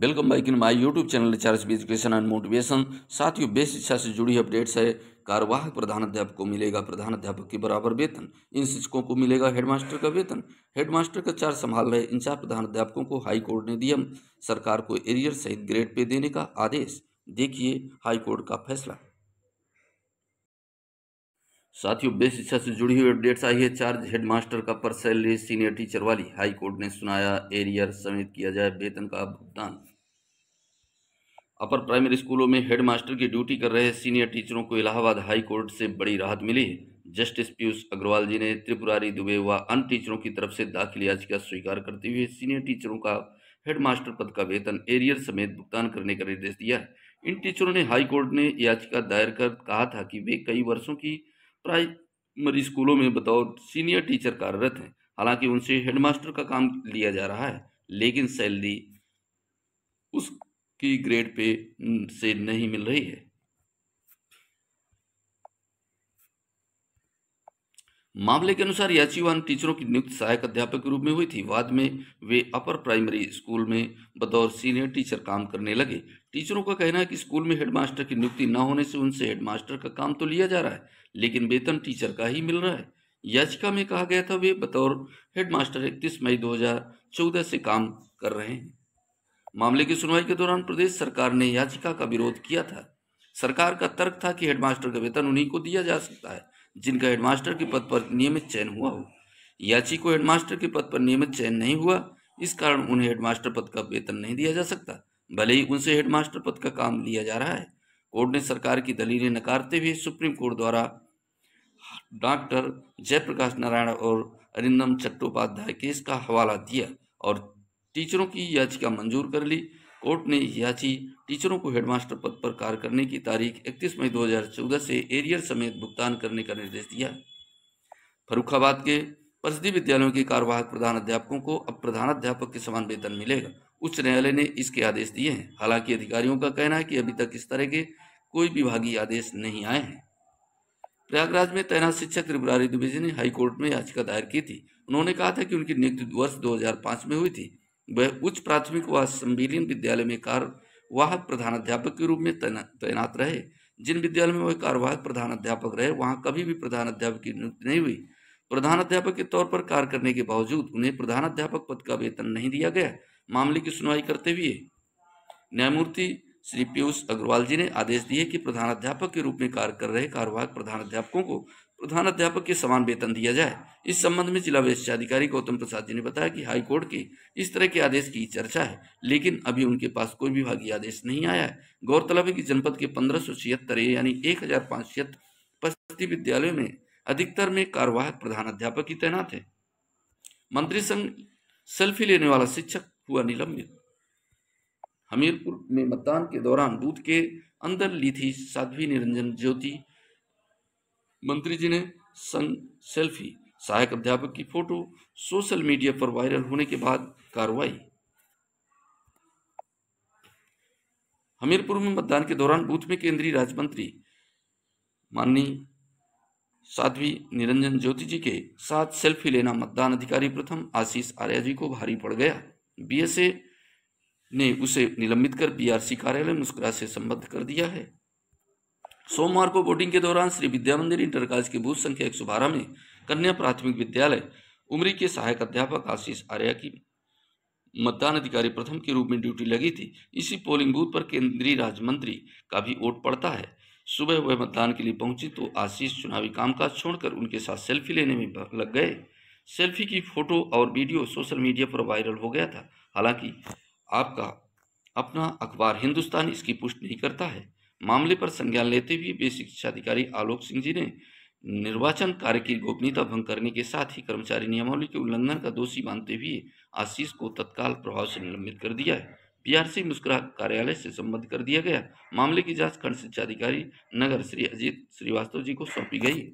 welcome back in my YouTube channel charge B education and motivation साथियों बेस शिक्षा से जुड़ी अपडेट्स है कार्यवाहक प्रधानाध्यापक को मिलेगा प्रधान अध्यापक के बराबर वेतन इन शिक्षकों को मिलेगा हेडमास्टर का वेतन हेडमास्टर का चार्ज संभाल रहे इन चार प्रधानाध्यापकों को हाईकोर्ट ने दिया सरकार को एरियर सहित ग्रेड पे देने का आदेश देखिए हाईकोर्ट का फैसला साथियों बेस शिक्षा से जुड़ी हुई अपडेट्स आई है चार्ज हेडमास्टर का पर सैलरी सीनियर टीचर वाली हाई कोर्ट ने सुनाया एरियर समेत किया जाए वेतन का भुगतान अपर प्राइमरी स्कूलों में हेडमास्टर की ड्यूटी कर रहे सीनियर टीचरों को इलाहाबाद हाई कोर्ट से बड़ी राहत मिली है जस्टिस पीयूष अग्रवाल जी ने त्रिपुरारी दुबे व अन्य टीचरों की तरफ से दाखिल याचिका स्वीकार करते हुए सीनियर टीचरों का हेडमास्टर पद का वेतन एरियर समेत भुगतान करने का निर्देश दिया इन टीचरों ने हाईकोर्ट ने याचिका दायर कर कहा था कि वे कई वर्षों की प्राइमरी स्कूलों में बतौर सीनियर टीचर कार्यरत हैं हालांकि उनसे हेडमास्टर का काम लिया जा रहा है लेकिन सैलरी उसकी ग्रेड पे से नहीं मिल रही है मामले के अनुसार याचिवान टीचरों की नियुक्ति सहायक अध्यापक के रूप में हुई थी बाद में वे अपर प्राइमरी स्कूल में बतौर सीनियर टीचर काम करने लगे टीचरों का कहना है कि स्कूल में हेडमास्टर की नियुक्ति न होने से उनसे हेडमास्टर का काम तो लिया जा रहा है लेकिन वेतन टीचर का ही मिल रहा है याचिका में कहा गया था वे बतौर हेडमास्टर इकतीस मई दो से काम कर रहे हैं मामले की सुनवाई के दौरान प्रदेश सरकार ने याचिका का विरोध किया था सरकार का तर्क था कि हेडमास्टर का वेतन उन्हीं को दिया जा सकता है जिनका हेडमास्टर के पद पर नियमित चयन हुआ हो याची को हेडमास्टर के पद पर नियमित चयन नहीं हुआ इस कारण उन्हें हेडमास्टर पद का वेतन नहीं दिया जा सकता भले ही उनसे हेडमास्टर पद का काम लिया जा रहा है कोर्ट ने सरकार की दलीलें नकारते हुए सुप्रीम कोर्ट द्वारा डॉक्टर जयप्रकाश नारायण और अरिंदम चट्टोपाध्याय केस का हवाला दिया और टीचरों की याचिका मंजूर कर ली कोर्ट ने याची टीचरों को हेडमास्टर पद पर कार्य करने की तारीख 31 मई 2014 से एरियर समेत भुगतान करने का निर्देश दिया फरुखाबाद के प्रसिद्धि विद्यालयों के कार्यवाहक प्रधान अध्यापकों को अब प्रधानाध्यापक के समान वेतन मिलेगा उच्च न्यायालय ने इसके आदेश दिए हैं हालांकि अधिकारियों का कहना है कि अभी तक इस तरह के कोई विभागीय आदेश नहीं आए हैं प्रयागराज में तैनात शिक्षक त्रिपुरारी द्विवेदी ने हाईकोर्ट में याचिका दायर की थी उन्होंने कहा था कि उनकी नियुक्ति वर्ष 2005 में हुई थी वह उच्च प्राथमिक व संविलियन विद्यालय में कार्यवाहक प्रधानाध्यापक के रूप में तैनात रहे जिन विद्यालय में वह कार्यवाहक प्रधानाध्यापक रहे वहाँ कभी भी प्रधानाध्यापक की नियुक्ति नहीं हुई प्रधानाध्यापक के तौर पर कार्य करने के बावजूद उन्हें प्रधानाध्यापक पद का वेतन नहीं दिया गया मामले की सुनवाई करते हुए न्यायमूर्ति श्री पीयूष अग्रवाल जी ने आदेश दिए कि प्रधानाध्यापक के रूप में कार्य कर रहे कार्यवाहक प्रधानाध्यापकों को प्रधानाध्यापक के समान वेतन दिया जाए इस संबंध में जिला अधिकारी गौतम प्रसाद जी ने बताया कि हाईकोर्ट के इस तरह के आदेश की चर्चा है लेकिन अभी उनके पास कोई विभागीय आदेश नहीं आया है गौरतलब है कि जनपद के पंद्रह सौ छिहत्तर यानी एक हजार विद्यालयों में अधिकतर में कार्यवाहक प्रधानाध्यापक ही तैनात है मंत्री संघ सेल्फी लेने वाला शिक्षक हुआ निलंबित हमीरपुर में मतदान के दौरान बूथ के अंदर ली थी साध्वी निरंजन ज्योति मंत्री जी ने सन सेल्फी सहायक अध्यापक की फोटो सोशल मीडिया पर वायरल होने के बाद कार्रवाई हमीरपुर में मतदान के दौरान बूथ में केंद्रीय राज्य मंत्री माननीय साध्वी निरंजन ज्योति जी के साथ सेल्फी लेना मतदान अधिकारी प्रथम आशीष आर्या जी को भारी पड़ गया बीएसए ने उसे निलंबित कर पीआरसी कार्यालय मुस्कुरा से संबद्ध कर दिया है सोमवार को वोटिंग के दौरान श्री विद्या मंदिर इंटर कॉलेज के बूथ संख्या एक में कन्या प्राथमिक विद्यालय उमरी के सहायक अध्यापक आशीष आर्या की मतदान अधिकारी प्रथम के रूप में ड्यूटी लगी थी इसी पोलिंग बूथ पर केंद्रीय राज्य मंत्री का भी वोट पड़ता है सुबह वह मतदान के लिए पहुंची तो आशीष चुनावी कामकाज छोड़कर उनके साथ सेल्फी लेने में लग गए सेल्फी की फ़ोटो और वीडियो सोशल मीडिया पर वायरल हो गया था हालांकि आपका अपना अखबार हिंदुस्तान इसकी पुष्टि नहीं करता है मामले पर संज्ञान लेते हुए शिक्षा अधिकारी आलोक सिंह जी ने निर्वाचन कार्य की गोपनीयता भंग करने के साथ ही कर्मचारी नियमावली के उल्लंघन का दोषी मानते हुए आशीष को तत्काल प्रभाव से निलंबित कर दिया है बीआरसी मुस्कुरा कार्यालय से संबद्ध कर दिया गया मामले की जांच खंड शिक्षा अधिकारी नगर श्री अजीत श्रीवास्तव जी को सौंपी गई